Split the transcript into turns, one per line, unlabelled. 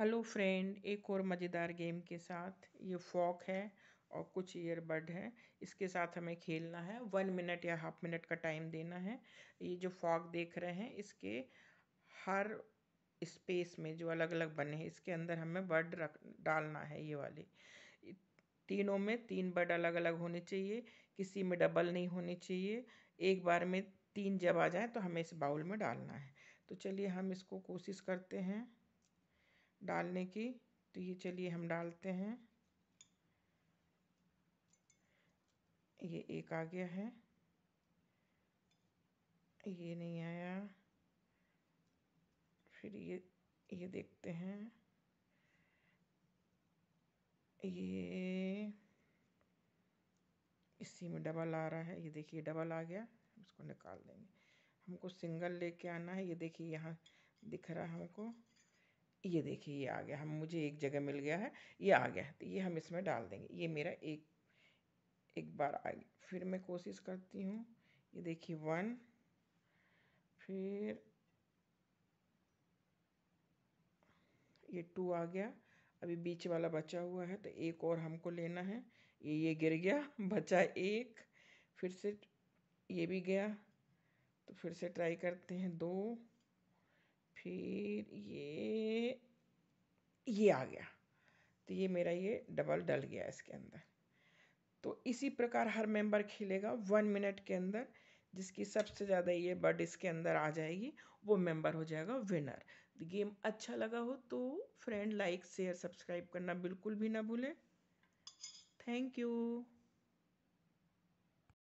hello friend एक और मज़ेदार गेम के साथ ये फॉक है और कुछ ईयरबड है इसके साथ हमें खेलना है वन मिनट या हाफ मिनट का टाइम देना है ये जो फॉक देख रहे हैं इसके हर स्पेस में जो अलग अलग बने हैं इसके अंदर हमें बर्ड रख डालना है ये वाले तीनों में तीन बर्ड अलग अलग होने चाहिए किसी में डबल नहीं होने चाहिए एक बार में तीन जब आ जाए तो हमें इस बाउल में डालना है तो चलिए हम इसको कोशिश करते हैं डालने की तो ये चलिए हम डालते हैं
ये एक आ गया है ये नहीं आया फिर ये ये देखते हैं ये
इसी में डबल आ रहा है ये देखिए डबल आ गया इसको निकाल देंगे हमको सिंगल लेके आना है ये देखिए यहाँ दिख रहा है हमको ये देखिए ये आ गया हम मुझे एक जगह मिल गया है ये आ गया है तो ये हम इसमें डाल देंगे ये मेरा एक एक बार आ गया फिर मैं कोशिश करती हूँ ये देखिए वन फिर ये टू आ गया अभी बीच वाला बचा हुआ है तो एक और हमको लेना है ये ये गिर गया बचा एक फिर से ये भी गया तो फिर से ट्राई करते हैं दो फिर ये ये आ गया तो ये मेरा ये डबल डल गया इसके अंदर तो इसी प्रकार हर मेंबर खेलेगा वन मिनट के अंदर जिसकी सबसे ज़्यादा ये बर्ड इसके अंदर आ जाएगी वो मेंबर हो जाएगा विनर तो गेम अच्छा लगा हो तो फ्रेंड लाइक शेयर सब्सक्राइब करना बिल्कुल भी ना भूलें थैंक यू